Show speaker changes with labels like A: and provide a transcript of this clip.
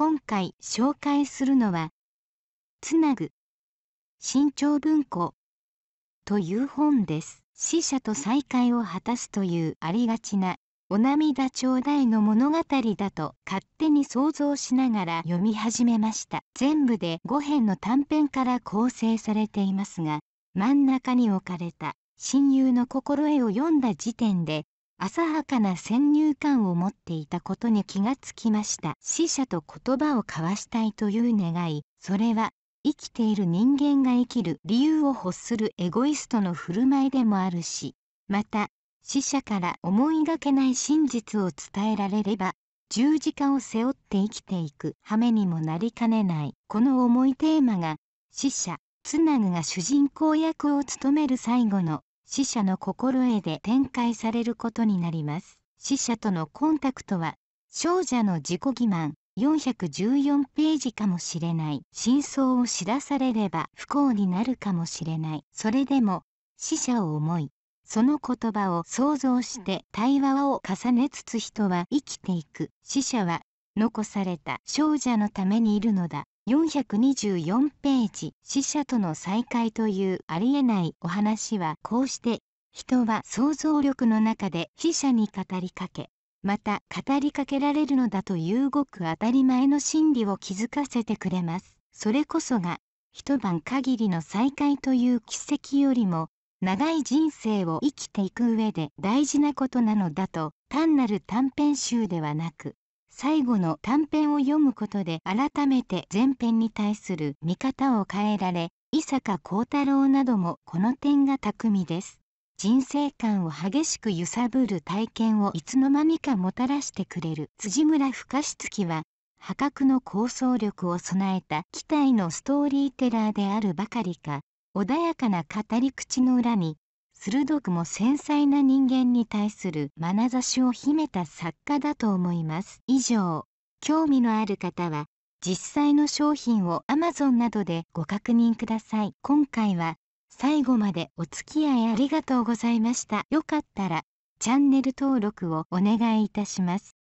A: 今回紹介するのは「つなぐ新潮文庫」という本です。死者と再会を果たすというありがちなお涙ちょうだいの物語だと勝手に想像しながら読み始めました。全部で5編の短編から構成されていますが、真ん中に置かれた親友の心得を読んだ時点で浅はかな先入観を持っていたことに気がつきました死者と言葉を交わしたいという願いそれは生きている人間が生きる理由を欲するエゴイストの振る舞いでもあるしまた死者から思いがけない真実を伝えられれば十字架を背負って生きていく羽目にもなりかねないこの重いテーマが死者つなぐが主人公役を務める最後の死者の心得で展開されることになります。死者とのコンタクトは、少女の自己欺瞞414ページかもしれない。真相を知らされれば不幸になるかもしれない。それでも、死者を思い、その言葉を想像して対話を重ねつつ人は生きていく。死者は残された少女のためにいるのだ。424ページ死者との再会というありえないお話はこうして人は想像力の中で死者に語りかけまた語りかけられるのだというごく当たり前の心理を気づかせてくれますそれこそが一晩限りの再会という奇跡よりも長い人生を生きていく上で大事なことなのだと単なる短編集ではなく最後の短編を読むことで改めて前編に対する見方を変えられ伊坂幸太郎などもこの点が巧みです人生観を激しく揺さぶる体験をいつの間にかもたらしてくれる辻村深月は破格の構想力を備えた期待のストーリーテラーであるばかりか穏やかな語り口の裏に鋭くも繊細な人間に対する眼差しを秘めた作家だと思います以上興味のある方は実際の商品を Amazon などでご確認ください今回は最後までお付き合いありがとうございましたよかったらチャンネル登録をお願いいたします